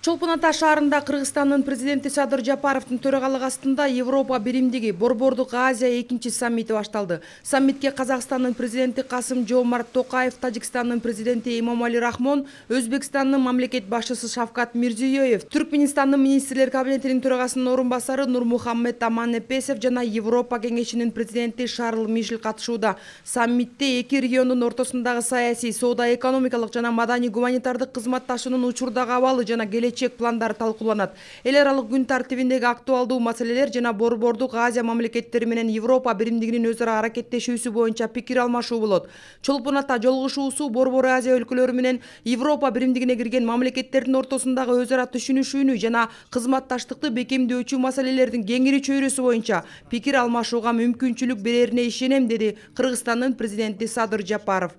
чолпон ата шаарында кыргызстандын президенти садыр жапаровдун төрагалыгы астында европа биримдиги борбордук азия экинчи саммити башталды саммитке казакстандын президенти касым жомарт токаев тажикстандын президенти эмомали рахмон өзбекстандын мамлекет башчысы шавкат мирзиеев түркменистандын министрлер кабинетинин төрагасынын орун басары нурмухаммед аманепесов жана европа кеңешинин президенти шарл мишель катышууда саммитте эки региондун ортосундагы саясий соода экономикалык жана маданий гуманитардык кызматташуунун учурдагы абалы жана келе келечек пландары талқыланады эл аралык күн тартибиндеги актуалдуу маселелер жана борбордук азия мамлекеттери менен европа биримдигинин өз ара аракеттешүүсү боюнча пикир алмашуу болот чолпон ата жолугушуусу борбор азия өлкөлөрү менен европа биримдигине кирген мамлекеттердин ортосундагы өз ара түшүнүшүүнү жана кызматташтыкты бекемдөөчү маселелердин кеңири чөйрөсү боюнча пикир алмашууга мүмкүнчүлүк берерине ишенем деди кыргызстандын президенти садыр жапаров